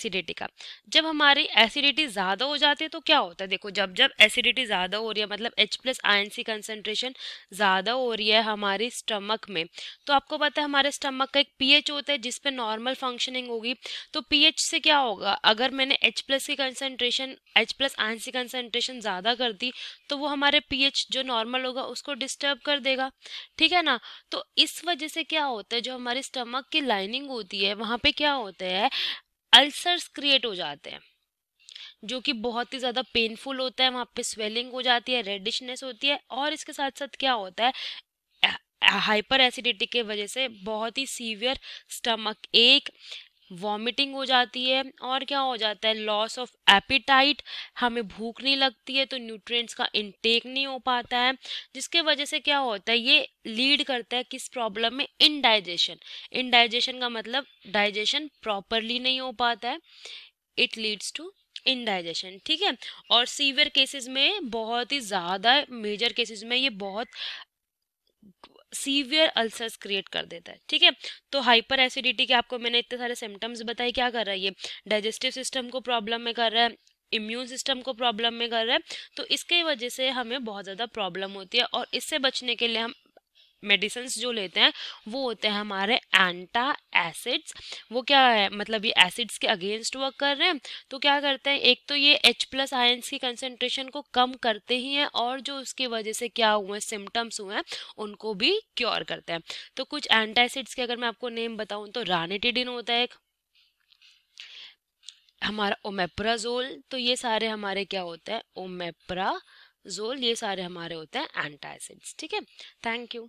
acidity का जब हमारी एसिडिटी ज़्यादा हो जाती है तो क्या होता है देखो जब जब एसिडिटी ज़्यादा हो रही है मतलब H plus ions concentration ज़्यादा हो रही है हमारी स्टमक में तो आपको पता है हमारे स्टमक का एक पी होता है जिसपे नॉर्मल फंक्शनिंग होगी तो पी से क्या होगा अगर मैंने एच की concentration H plus ions concentration ज़्यादा कर दी तो वो हमारे पी जो नॉर्मल होगा उसको डिस्टर्ब कर देगा ठीक है ना तो इस वजह से क्या होता है जो हमारे स्टमक की लाइनिंग होती है वहाँ पे क्या होता है अल्सर्स क्रिएट हो जाते हैं जो कि बहुत ही ज़्यादा पेनफुल होता है वहाँ पे स्वेलिंग हो जाती है रेडिशनेस होती है और इसके साथ साथ क्या होता है हाइपर एसिडिटी के वजह से बहुत ही सीवियर स्टमक एक वॉमिटिंग हो जाती है और क्या हो जाता है लॉस ऑफ एपिटाइट हमें भूख नहीं लगती है तो न्यूट्रिएंट्स का इनटेक नहीं हो पाता है जिसके वजह से क्या होता है ये लीड करता है किस प्रॉब्लम में इनडाइजेशन इनडाइजेशन का मतलब डाइजेशन प्रॉपरली नहीं हो पाता है इट लीड्स टू इनडाइजेशन ठीक है और सीवियर केसेस में बहुत ही ज़्यादा मेजर केसेस में ये बहुत सीवियर अल्सर्स क्रिएट कर देता है ठीक है तो हाइपर एसिडिटी के आपको मैंने इतने सारे सिम्टम्स बताए क्या कर रहा है ये डाइजेस्टिव सिस्टम को प्रॉब्लम में कर रहा है इम्यून सिस्टम को प्रॉब्लम में कर रहा है तो इसके वजह से हमें बहुत ज़्यादा प्रॉब्लम होती है और इससे बचने के लिए हम मेडिसिन जो लेते हैं वो होते हैं हमारे एंटा एसिड्स वो क्या है मतलब ये एसिड्स के अगेंस्ट वर्क कर रहे हैं तो क्या करते हैं एक तो ये एच प्लस आयंस की कंसेंट्रेशन को कम करते ही हैं और जो उसकी वजह से क्या हुए सिम्टम्स हुए हैं उनको भी क्योर करते हैं तो कुछ एंटा एसिड्स के अगर मैं आपको नेम बताऊँ तो रानिटिडिन होता है एक हमारा ओमेप्राजोल तो ये सारे हमारे क्या होते हैं ओमेप्राजोल ये सारे हमारे होते हैं एंटासिड्स ठीक है थैंक यू